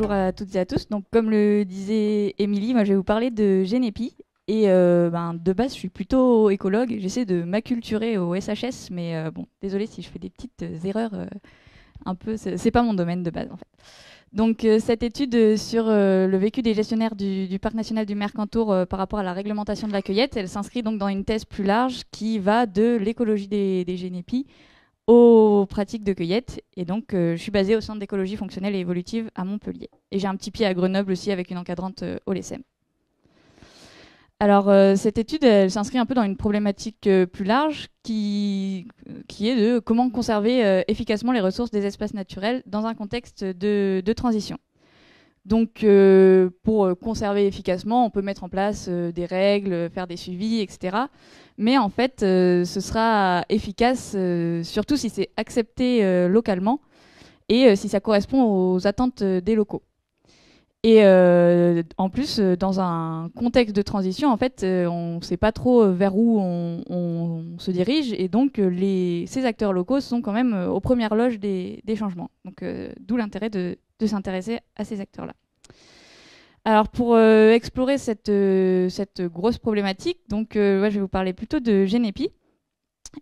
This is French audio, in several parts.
bonjour à toutes et à tous. Donc, comme le disait Émilie, je vais vous parler de Génépi. Et euh, ben, de base, je suis plutôt écologue. J'essaie de m'acculturer au SHS, mais euh, bon, désolé si je fais des petites euh, erreurs. un peu, c'est pas mon domaine de base en fait. Donc cette étude sur le vécu des gestionnaires du, parc national du Mercantour par rapport à la réglementation de la cueillette, elle s'inscrit donc dans une thèse plus large qui va de l'écologie des, des Génépi aux pratiques de cueillette. Et donc, euh, je suis basée au Centre d'écologie fonctionnelle et évolutive à Montpellier. Et j'ai un petit pied à Grenoble aussi avec une encadrante euh, au LSM. Alors, euh, cette étude, elle s'inscrit un peu dans une problématique plus large qui, qui est de comment conserver efficacement les ressources des espaces naturels dans un contexte de, de transition. Donc, euh, pour euh, conserver efficacement, on peut mettre en place euh, des règles, faire des suivis, etc. Mais en fait, ce sera efficace surtout si c'est accepté localement et si ça correspond aux attentes des locaux. Et euh, en plus, euh, dans un contexte de transition, en fait, euh, on ne sait pas trop vers où on, se dirige, et donc ces acteurs locaux sont quand même aux premières loges des, changements. Donc, d'où l'intérêt de, s'intéresser à ces acteurs-là. Alors, pour explorer cette, cette grosse problématique, donc, je vais vous parler plutôt de Genepi.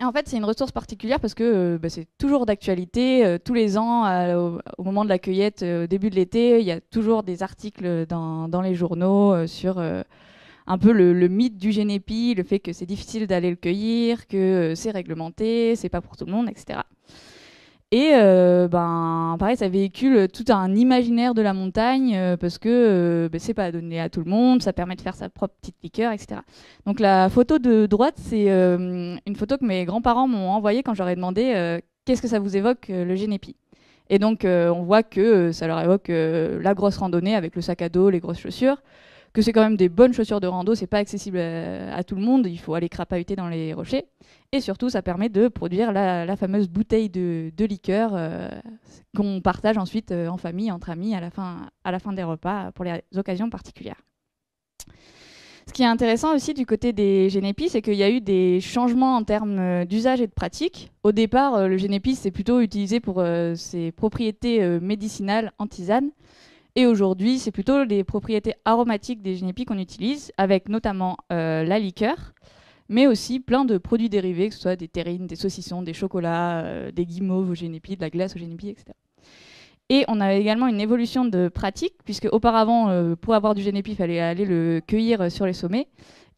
Et en fait, c'est une ressource particulière parce que euh, bah, c'est toujours d'actualité. Euh, tous les ans, au, moment de la cueillette, euh, au début de l'été, il y a toujours des articles dans, les journaux sur un peu le, mythe du génépi, le fait que c'est difficile d'aller le cueillir, que c'est réglementé, c'est pas pour tout le monde, etc. Et euh, ben, pareil, ça véhicule tout un imaginaire de la montagne euh, parce que euh, ben, c'est pas donné à tout le monde, ça permet de faire sa propre petite liqueur, etc. Donc la photo de droite, c'est une photo que mes grands-parents m'ont envoyée quand j'aurais demandé qu'est-ce que ça vous évoque le Génépi. Et donc on voit que ça leur évoque la grosse randonnée avec le sac à dos, les grosses chaussures que c'est quand même des bonnes chaussures de rando, c'est pas accessible euh, à, tout le monde, il faut aller crapahuter dans les rochers. Et surtout, ça permet de produire la, fameuse bouteille de, liqueur euh, qu'on partage ensuite euh, en famille, entre amis, à la, fin, des repas, pour les occasions particulières. Ce qui est intéressant aussi du côté des Génépis, c'est qu'il y a eu des changements en termes d'usage et de pratique. Au départ, le Génépis, c'est plutôt utilisé pour ses propriétés médicinales en tisane. Et aujourd'hui, c'est plutôt les propriétés aromatiques des génépis qu'on utilise, avec notamment euh, la liqueur, mais aussi plein de produits dérivés, que ce soit des terrines, des saucissons, des chocolats, euh, des guimauves aux génépis, de la glace aux génépis, etc. Et on a également une évolution de pratique, puisque auparavant, euh, pour avoir du génépi, il fallait aller le cueillir sur les sommets.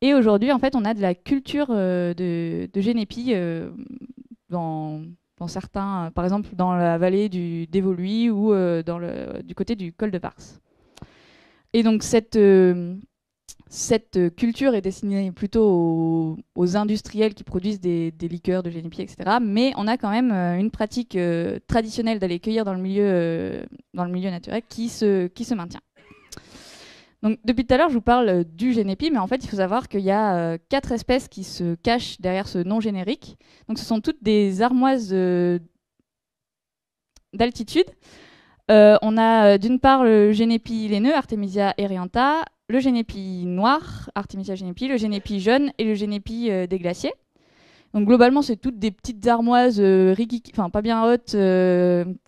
Et aujourd'hui, en fait, on a de la culture de, de génépi dans dans certains, euh, par exemple dans la vallée du d'Évoluy ou euh, du côté du col de Vars. Et donc cette, euh, culture est destinée plutôt aux, industriels qui produisent des, liqueurs de génipier, etc. Mais on a quand même une pratique traditionnelle d'aller cueillir dans le milieu, naturel qui se maintient. Donc depuis tout à l'heure, je vous parle euh, du Génépi, mais en fait, il faut savoir qu'il y a euh, quatre espèces qui se cachent derrière ce nom générique. Donc ce sont toutes des armoises euh, d'altitude. on a d'une part le Génépi laineux, Artemisia erianta, le Génépi noir, Artemisia génépi, le Génépi jaune et le Génépi des glaciers. Donc globalement, c'est toutes des petites armoises enfin pas bien hautes,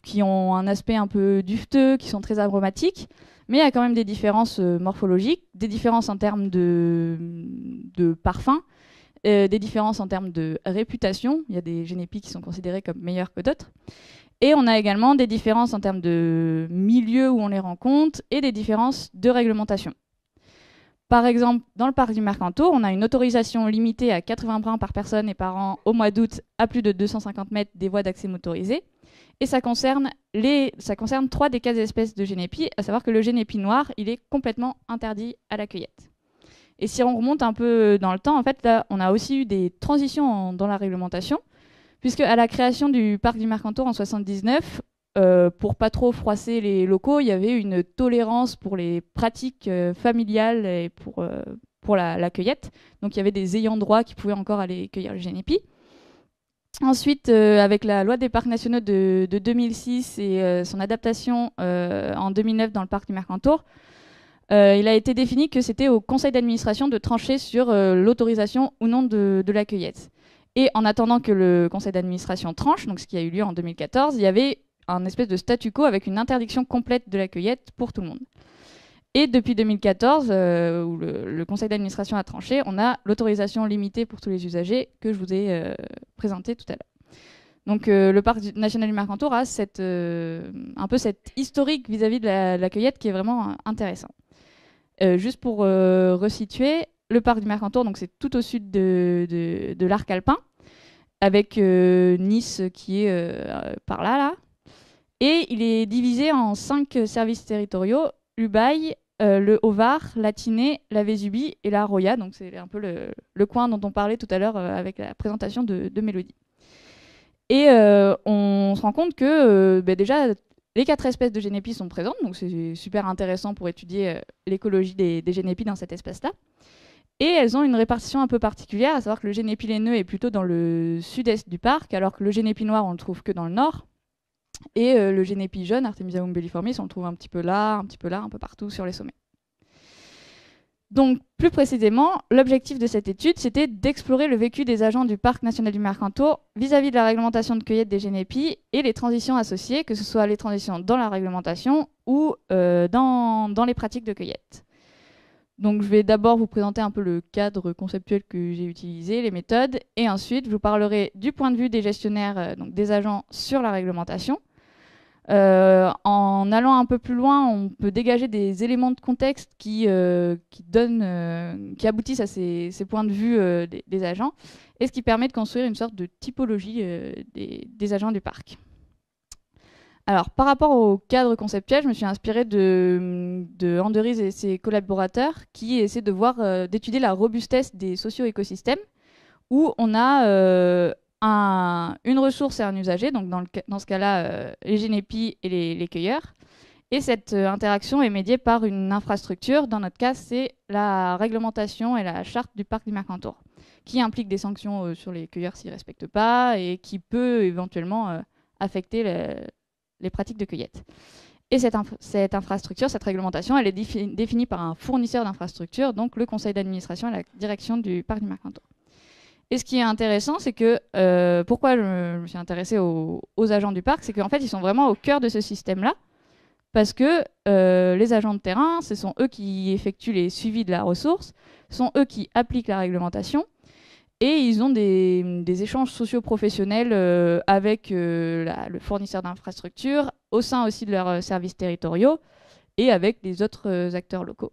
qui ont un aspect un peu dufteux, qui sont très aromatiques. Mais il y a quand même des différences euh, morphologiques, des différences en termes de, parfum, euh, des différences en termes de réputation. Il y a des génépies qui sont considérés comme meilleurs que d'autres. Et on a également des différences en termes de milieu où on les rencontre et des différences de réglementation. Par exemple, dans le parc du Mercantour, on a une autorisation limitée à 80 brins par personne et par an au mois d'août à plus de 250 mètres des voies d'accès motorisées et ça concerne, les, ça concerne trois des quatre espèces de génépi, à savoir que le génépi noir, il est complètement interdit à la cueillette. Et si on remonte un peu dans le temps, en fait, là, on a aussi eu des transitions dans la réglementation, puisque à la création du parc du Mercantour en 79, euh, pour pas trop froisser les locaux, il y avait une tolérance pour les pratiques euh, familiales et pour, euh, pour la, cueillette. Donc il y avait des ayants droit qui pouvaient encore aller cueillir le génépi. Ensuite, euh, avec la loi des parcs nationaux de, 2006 et euh, son adaptation euh, en 2009 dans le parc du Mercantour, il a été défini que c'était au conseil d'administration de trancher sur l'autorisation ou non de, de, la cueillette. Et en attendant que le conseil d'administration tranche, donc ce qui a eu lieu en 2014, il y avait un espèce de statu quo avec une interdiction complète de la cueillette pour tout le monde. Et depuis 2014, euh, où le, conseil d'administration a tranché, on a l'autorisation limitée pour tous les usagers que je vous ai euh, présenté présentée tout à l'heure. Donc euh, le parc national du Mercantour a un peu cette historique vis-à-vis de, la, cueillette qui est vraiment intéressant. juste pour resituer, le parc du Mercantour, donc c'est tout au sud de, de l'arc alpin, avec Nice qui est par là, là. Et il est divisé en cinq services territoriaux Ubaï, euh, le Ovar, la Tinée, la Vésubie et la Roya. Donc c'est un peu le, coin dont on parlait tout à l'heure euh, avec la présentation de, Mélodie. Et euh, on se rend compte que ben, déjà les quatre espèces de génépi sont présentes, donc c'est super intéressant pour étudier l'écologie des, des, dans cet espace-là. Et elles ont une répartition un peu particulière, à savoir que le génépi laineux est plutôt dans le sud-est du parc, alors que le génépi noir, on le trouve que dans le nord. Et euh, le génépi jeune, Artemisia umbelliformis, on le trouve un petit peu là, un petit peu là, un peu partout sur les sommets. Donc, plus précisément, l'objectif de cette étude, c'était d'explorer le vécu des agents du Parc national du Mercantour vis-à-vis de la réglementation de cueillette des génépis et les transitions associées, que ce soit les transitions dans la réglementation ou euh, dans, les pratiques de cueillette. Donc, je vais d'abord vous présenter un peu le cadre conceptuel que j'ai utilisé, les méthodes, et ensuite, je vous parlerai du point de vue des gestionnaires, euh, donc des agents sur la réglementation, euh, en allant un peu plus loin, on peut dégager des éléments de contexte qui, euh, euh, qui, aboutissent à ces, points de vue des, agents, et ce qui permet de construire une sorte de typologie des, agents du parc. Alors, par rapport au cadre conceptuel, je me suis inspirée de, de et ses collaborateurs qui essaient de voir, d'étudier la robustesse des socio-écosystèmes, où on a une ressource et un usager, donc dans, ce cas-là, euh, les génépis et les, cueilleurs. Et cette euh, interaction est médiée par une infrastructure. Dans notre cas, c'est la réglementation et la charte du parc du Mercantour, qui implique des sanctions euh, sur les cueilleurs s'ils ne respectent pas et qui peut éventuellement affecter les pratiques de cueillette. Et cette, infrastructure, cette réglementation, elle est définie par un fournisseur d'infrastructure, donc le conseil d'administration et la direction du parc du Mercantour. Et ce qui est intéressant, c'est que euh, pourquoi je me suis intéressée aux, agents du parc, c'est qu'en fait, ils sont vraiment au cœur de ce système-là, parce que euh, les agents de terrain, ce sont eux qui effectuent les suivis de la ressource, ce sont eux qui appliquent la réglementation, et ils ont des, échanges socioprofessionnels professionnels euh, avec le fournisseur d'infrastructures, au sein aussi de leurs services territoriaux, et avec les autres acteurs locaux.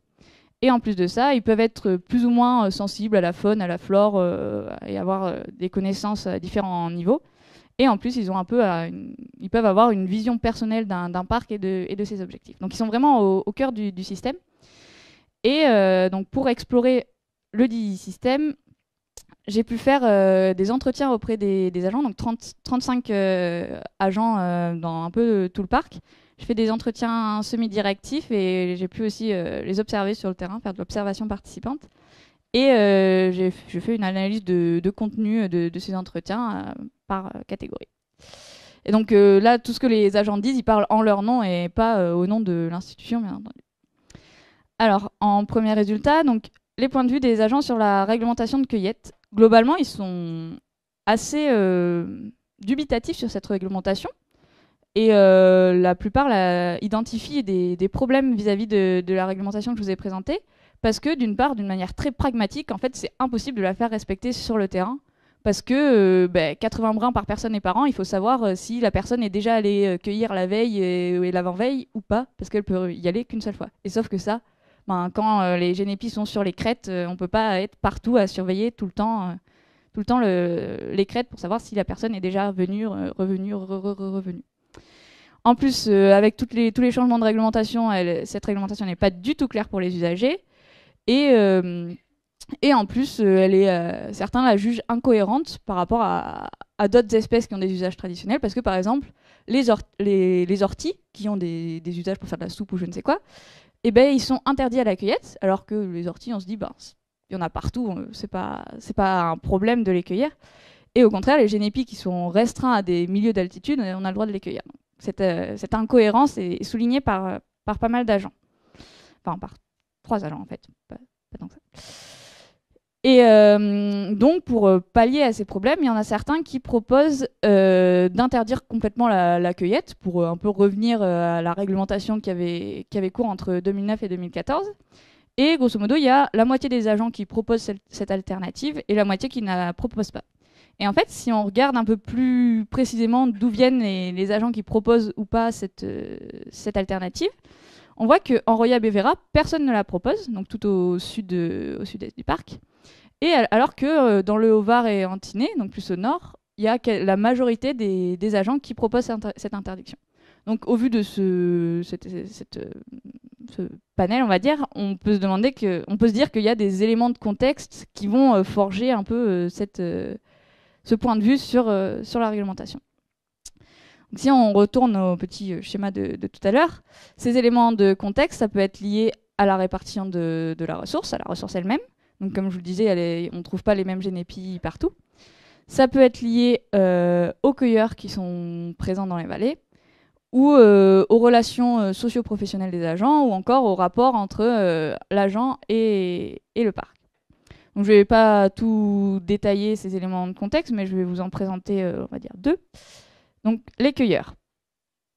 Et en plus de ça, ils peuvent être plus ou moins euh, sensibles à la faune, à la flore euh, et avoir euh, des connaissances à différents niveaux. Et en plus, ils, ont un peu ils peuvent avoir une vision personnelle d'un parc et de, ses objectifs. Donc, ils sont vraiment au, cœur du, système. Et donc, pour explorer le dit système, j'ai pu faire des entretiens auprès des, agents, donc 35 agents dans un peu tout le parc, je fais des entretiens semi-directifs et j'ai pu aussi euh, les observer sur le terrain, faire de l'observation participante. Et euh, je fais une analyse de, contenu euh, de, ces entretiens par catégorie. Et donc là, tout ce que les agents disent, ils parlent en leur nom et pas au nom de l'institution, bien entendu. Alors, en premier résultat, donc, les points de vue des agents sur la réglementation de cueillette. Globalement, ils sont assez dubitatifs sur cette réglementation, et euh, la plupart identifient des, problèmes vis-à-vis de, la réglementation que je vous ai présentée, parce que d'une part, d'une manière très pragmatique, en fait, c'est impossible de la faire respecter sur le terrain, parce que 80 euh, ben, brins par personne et par an, il faut savoir euh, si la personne est déjà allée cueillir la veille et, l'avant-veille ou pas, parce qu'elle peut y aller qu'une seule fois. Et sauf que ça, ben, quand les génépis sont sur les crêtes, on ne peut pas être partout à surveiller tout le temps tout le temps les crêtes pour savoir si la personne est déjà venue, revenue, revenu. revenue. En plus, euh, avec toutes les, tous les changements de réglementation, elle, cette réglementation n'est pas du tout claire pour les usagers. Et, euh, et en plus, euh, elle est, certains la jugent incohérente par rapport à, d'autres espèces qui ont des usages traditionnels, parce que par exemple, les, les, orties, qui ont des, usages pour faire de la soupe ou je ne sais quoi, eh ben, ils sont interdits à la cueillette, alors que les orties, on se dit, ben, il y en a partout, c'est pas, pas un problème de les cueillir. Et au contraire, les génépies qui sont restreints à des milieux d'altitude, on a le droit de les cueillir. Euh, cette, incohérence est soulignée par, euh, par pas mal d'agents. Enfin, par trois agents en fait, Et euh, donc, pour pallier à ces problèmes, il y en a certains qui proposent d'interdire complètement la, cueillette pour un peu revenir à la réglementation qui avait, qui avait cours entre 2009 et 2014. Et grosso modo, il y a la moitié des agents qui proposent cette alternative et la moitié qui ne la proposent pas. Et en fait, si on regarde un peu plus précisément d'où viennent les, les, agents qui proposent ou pas cette, euh, cette alternative, on voit que roya Bevera, personne ne la propose, donc tout au sud euh, au sud-est du parc. Et alors que euh, dans le Haut-Var et Antiné, donc plus au nord, il y a la majorité des, agents qui proposent cette interdiction. Donc au vu de ce, ce, panel, on va dire, on peut se demander que, peut se dire qu'il y a des éléments de contexte qui vont forger un peu cette, ce point de vue sur, euh, sur la réglementation. si on retourne au petit euh, schéma de, tout à l'heure, ces éléments de contexte, ça peut être lié à la répartition de, la ressource, à la ressource elle-même. Donc, comme je vous le disais, on ne trouve pas les mêmes GNPI e partout. Ça peut être lié euh, aux cueilleurs qui sont présents dans les vallées, ou aux relations socio-professionnelles des agents, ou encore au rapport entre l'agent et le parc. Donc je ne vais pas tout détailler ces éléments de contexte, mais je vais vous en présenter, euh, on va dire, deux. Donc les cueilleurs.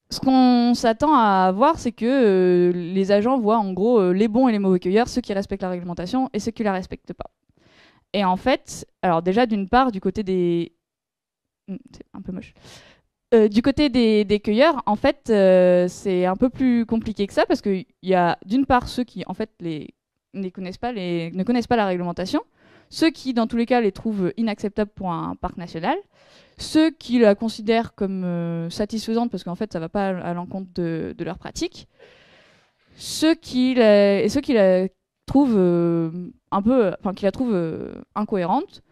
Ce qu'on s'attend à voir, c'est que euh, les agents voient en gros euh, les bons et les mauvais cueilleurs, ceux qui respectent la réglementation et ceux qui ne la respectent pas. Et en fait, alors déjà d'une part, du côté des... Hmm, c'est un peu moche. du côté des, cueilleurs, en fait, c'est un peu plus compliqué que ça parce qu'il y a d'une part ceux qui, en fait, les ne connaissent pas, ne connaissent pas la réglementation, ceux qui, dans tous les cas, les trouvent inacceptables pour un parc national, ceux qui la considèrent comme euh, satisfaisante parce qu'en fait, ça ne va pas à l'encontre de, leurs leur pratique, ceux qui la, et ceux qui la trouvent euh, un peu, enfin, qui la euh, incohérente,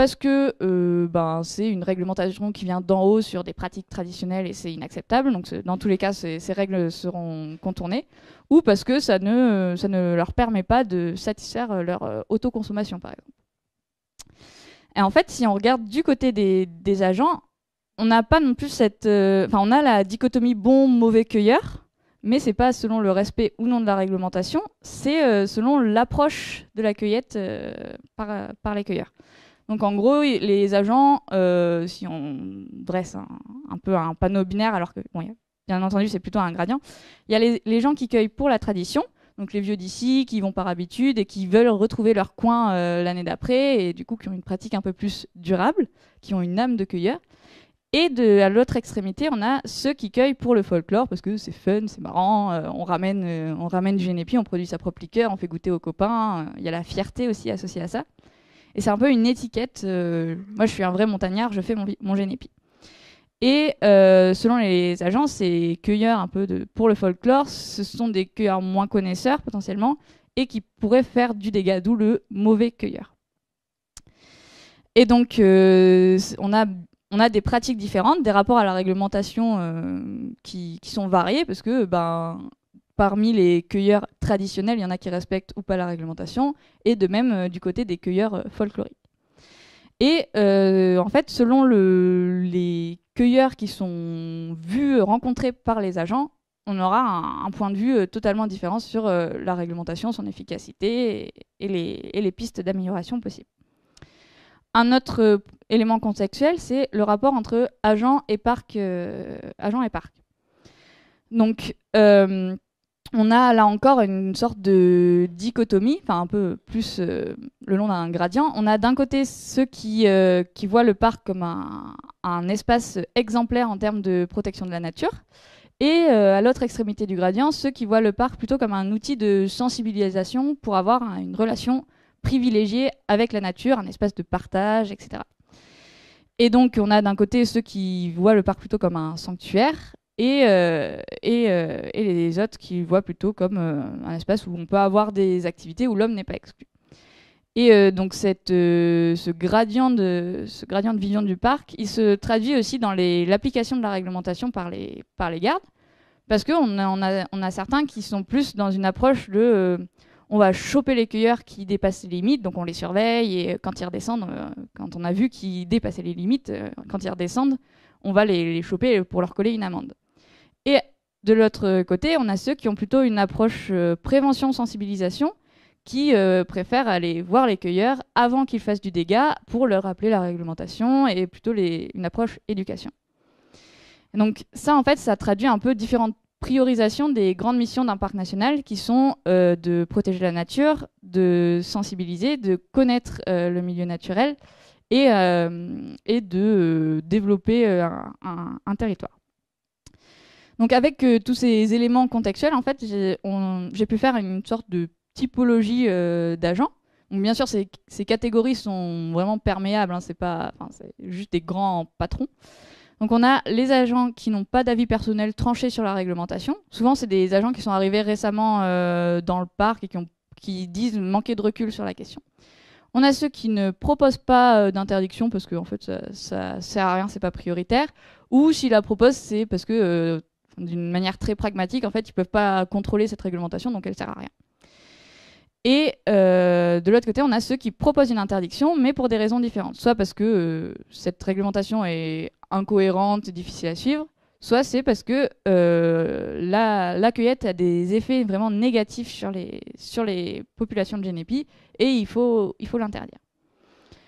parce que euh, ben, c'est une réglementation qui vient d'en haut sur des pratiques traditionnelles et c'est inacceptable. Donc dans tous les cas, ces, règles seront contournées, ou parce que ça ne, leur permet pas de satisfaire leur euh, autoconsommation, par exemple. Et en fait, si on regarde du côté des, agents, on n'a pas non plus cette, euh, enfin on a la dichotomie bon mauvais cueilleur, mais c'est pas selon le respect ou non de la réglementation, c'est selon l'approche de la cueillette par, les cueilleurs. Donc en gros, les agents, euh, si on dresse un, peu un panneau binaire, alors que, bien entendu, c'est plutôt un gradient, il y a les, gens qui cueillent pour la tradition, donc les vieux d'ici, qui vont par habitude et qui veulent retrouver leur coin euh, l'année d'après, et du coup qui ont une pratique un peu plus durable, qui ont une âme de cueilleur. Et de, à l'autre extrémité, on a ceux qui cueillent pour le folklore, parce que c'est fun, c'est marrant, euh, on, ramène, on ramène du génépi, on produit sa propre liqueur, on fait goûter aux copains, il y a la fierté aussi associée à ça. Et c'est un peu une étiquette. Euh, moi, je suis un vrai montagnard, je fais mon, mon génépi. Et euh, selon les agences, ces cueilleurs un peu de, pour le folklore, ce sont des cueilleurs moins connaisseurs potentiellement et qui pourraient faire du dégât, d'où le mauvais cueilleur. Et donc, euh, on, a, on a des pratiques différentes, des rapports à la réglementation qui, qui, sont variés parce que ben, parmi les cueilleurs traditionnels, il y en a qui respectent ou pas la réglementation, et de même euh, du côté des cueilleurs euh, folkloriques. Et euh, en fait, selon les cueilleurs qui sont vus, rencontrés par les agents, on aura un, point de vue totalement différent sur la réglementation, son efficacité et, les, pistes d'amélioration possibles. Un autre élément contextuel, c'est le rapport entre agents et parc. et parc. Donc, on a là encore une sorte de dichotomie, un peu plus euh, le long d'un gradient. On a d'un côté ceux qui, euh, voient le parc comme un, espace exemplaire en termes de protection de la nature, et euh, à l'autre extrémité du gradient, ceux qui voient le parc plutôt comme un outil de sensibilisation pour avoir une relation privilégiée avec la nature, un espace de partage, etc. Et donc on a d'un côté ceux qui voient le parc plutôt comme un sanctuaire, et, euh, euh, et, les autres qui voient plutôt comme euh, un espace où on peut avoir des activités où l'homme n'est pas exclu. Et donc cette, ce, gradient de, ce gradient de vision du parc, il se traduit aussi dans l'application de la réglementation par les, par les gardes, parce qu'on a, on a, certains qui sont plus dans une approche de on va choper les cueilleurs qui dépassent les limites, donc on les surveille, et quand ils redescendent, quand on a vu qu'ils dépassaient les limites, quand ils redescendent, on va les choper pour leur coller une amende. De l'autre côté, on a ceux qui ont plutôt une approche euh, prévention-sensibilisation, qui euh, préfèrent aller voir les cueilleurs avant qu'ils fassent du dégât pour leur rappeler la réglementation et plutôt une approche éducation. Donc ça, en fait, ça traduit un peu différentes priorisations des grandes missions d'un parc national qui sont euh, de protéger la nature, de sensibiliser, de connaître le milieu naturel et, de développer un territoire. Donc avec euh, tous ces éléments contextuels, en fait, j'ai pu faire une sorte de typologie euh, d'agents. Bien sûr, ces, ces, catégories sont vraiment perméables, hein, c'est pas, c'est juste des grands patrons. Donc on a les agents qui n'ont pas d'avis personnel tranché sur la réglementation. Souvent, c'est des agents qui sont arrivés récemment euh, dans le parc et qui, disent manquer de recul sur la question. On a ceux qui ne proposent pas d'interdiction parce que fait ça, ça, sert à rien, c'est pas prioritaire. Ou s'ils la proposent, c'est parce que d'une manière très pragmatique, en fait, ils ne peuvent pas contrôler cette réglementation, donc elle ne sert à rien. Et euh, de l'autre côté, on a ceux qui proposent une interdiction, mais pour des raisons différentes. Soit parce que euh, cette réglementation est incohérente, difficile à suivre, soit c'est parce que euh, la, cueillette a des effets vraiment négatifs sur les, sur les populations de Génépi, et il faut l'interdire. Il faut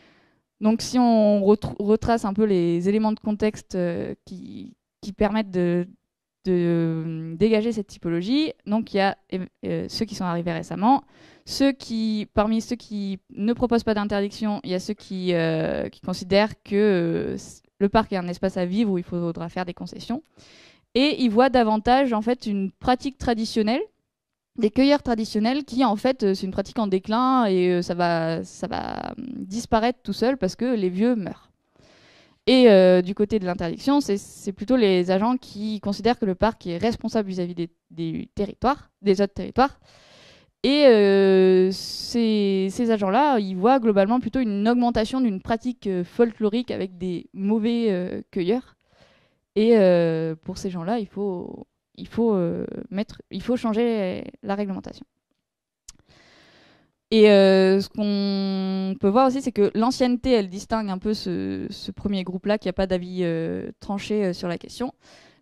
Donc si on retrace un peu les éléments de contexte qui permettent de, de euh, dégager cette typologie. Donc il y a euh, euh, ceux qui sont arrivés récemment, ceux qui, parmi ceux qui ne proposent pas d'interdiction, il y a ceux qui, considèrent que le parc est un espace à vivre où il faudra faire des concessions, et ils voient davantage en fait une pratique traditionnelle des cueilleurs traditionnels qui en fait c'est une pratique en déclin et ça va ça va hum, disparaître tout seul parce que les vieux meurent. Et euh, du côté de l'interdiction, c'est plutôt les agents qui considèrent que le parc est responsable vis-à-vis des, territoires, des autres territoires. Et euh, ces, agents-là, ils voient globalement plutôt une augmentation d'une pratique euh, folklorique avec des mauvais cueilleurs. Et pour ces gens-là, il faut, il, faut, il faut changer la réglementation. Et euh, ce qu'on peut voir aussi, c'est que l'ancienneté, elle distingue un peu ce, premier groupe-là qui n'a pas d'avis euh, tranché euh, sur la question.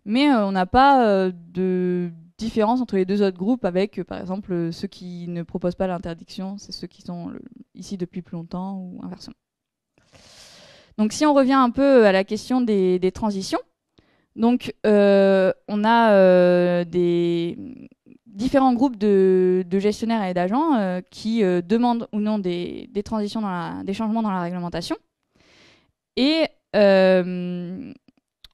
Mais on n'a pas de différence entre les deux autres groupes avec, par exemple, ceux qui ne proposent pas l'interdiction, c'est ceux qui sont ici depuis plus longtemps ou inversement. Donc si on revient un peu à la question des, des transitions, donc on a des, différents groupes de, gestionnaires et d'agents euh, qui euh, demandent ou non des, transitions, dans des changements dans la réglementation. Et euh,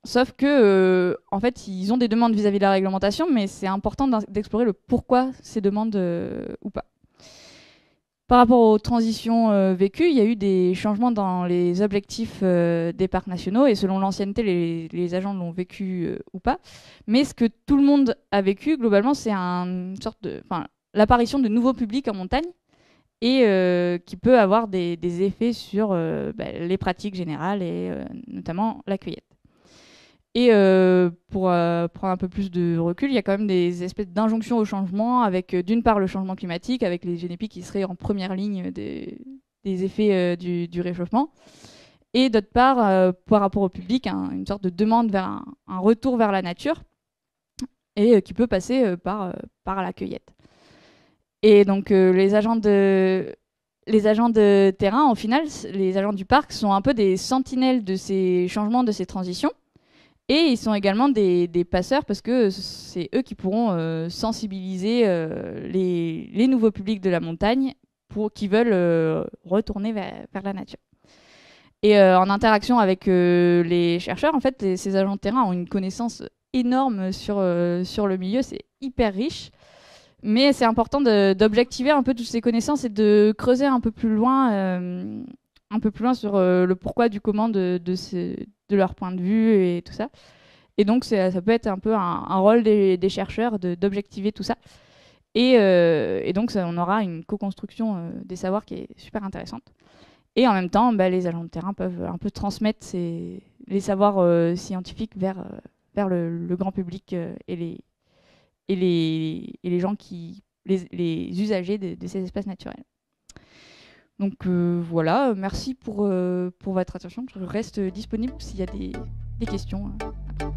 sauf que, en fait, ils ont des demandes vis à -vis de la réglementation, mais c'est important d'explorer le pourquoi ces demandes ou pas. Par rapport aux transitions euh, vécues, il y a eu des changements dans les objectifs euh, des parcs nationaux et selon l'ancienneté, les, agents l'ont vécu euh, ou pas. Mais ce que tout le monde a vécu, globalement, c'est sorte l'apparition de nouveaux publics en montagne et qui peut avoir des, effets sur bah, les pratiques générales et notamment la cueillette. Et euh, pour euh, prendre un peu plus de recul, il y a quand même des espèces d'injonctions au changement, avec euh, d'une part le changement climatique, avec les génépiques qui seraient en première ligne des, effets du, réchauffement, et d'autre part, par rapport au public, une sorte de demande vers un, retour vers la nature, et qui peut passer par, par la cueillette. Et donc les agents de les agents de terrain, au final, les agents du parc sont un peu des sentinelles de ces changements, de ces transitions. Et ils sont également des, passeurs parce que c'est eux qui pourront euh, sensibiliser euh, les, nouveaux publics de la montagne pour qui veulent euh, retourner vers, la nature. Et en interaction avec les chercheurs, en fait, ces agents de terrain ont une connaissance énorme sur, sur le milieu, c'est hyper riche. Mais c'est important d'objectiver un peu toutes ces connaissances et de creuser un peu plus loin un peu plus loin sur euh, le pourquoi du comment de, de, leur point de vue et tout ça. Et donc, ça peut être un peu un, rôle des, chercheurs d'objectiver tout ça. Et, euh, et donc, on aura une co-construction euh, des savoirs qui est super intéressante. Et en même temps, bah, les agents de terrain peuvent un peu transmettre les savoirs scientifiques vers, vers le, grand public et, les, et, les, et les gens qui, les, usagers de ces espaces naturels. Donc euh, voilà, merci pour, euh, pour votre attention. Je reste disponible s'il y a des, questions. Hein.